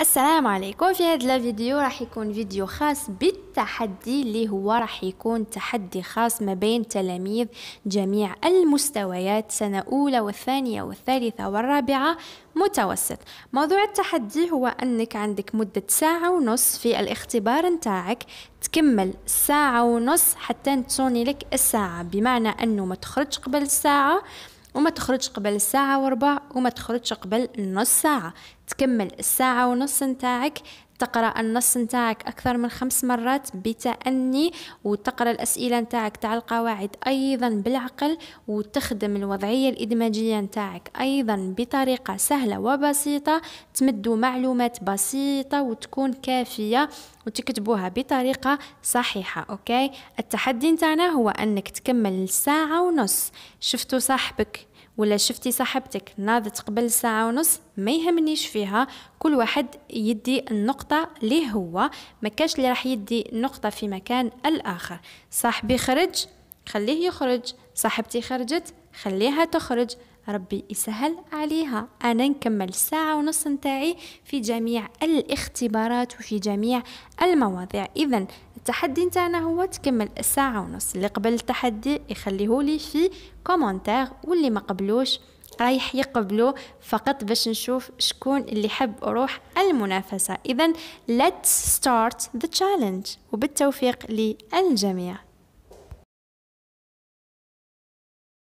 السلام عليكم في هذا الفيديو راح يكون فيديو خاص بالتحدي اللي هو راح يكون تحدي خاص ما بين تلاميذ جميع المستويات سنة أولى والثانية والثالثة والرابعة متوسط موضوع التحدي هو أنك عندك مدة ساعة ونص في الاختبار نتاعك تكمل ساعة ونص حتى تصوني لك الساعة بمعنى أنه ما تخرج قبل الساعة وما تخرجش قبل الساعة وربع وما تخرجش قبل نص ساعة تكمل الساعة ونص نتاعك تقرا النص نتاعك اكثر من خمس مرات بتاني وتقرا الاسئله نتاعك تاع القواعد ايضا بالعقل وتخدم الوضعيه الادماجيه نتاعك ايضا بطريقه سهله وبسيطه تمد معلومات بسيطه وتكون كافيه وتكتبوها بطريقه صحيحه اوكي التحدي نتاعنا هو انك تكمل ساعه ونص شفتوا صاحبك ولا شفتي صاحبتك ناضت قبل ساعة ونص ما يهمنيش فيها كل واحد يدي النقطة ليه هو ما كاش اللي راح يدي نقطة في مكان الآخر صاحبي خرج خليه يخرج صاحبتي خرجت خليها تخرج ربي يسهل عليها انا نكمل الساعه ونص نتاعي في جميع الاختبارات وفي جميع المواضيع اذا التحدي نتاعنا هو تكمل الساعه ونص اللي قبل التحدي يخليه لي في كومونتير واللي ما قبلوش رايح يقبلو فقط باش نشوف شكون اللي حب روح المنافسه اذا let's start the challenge وبالتوفيق للجميع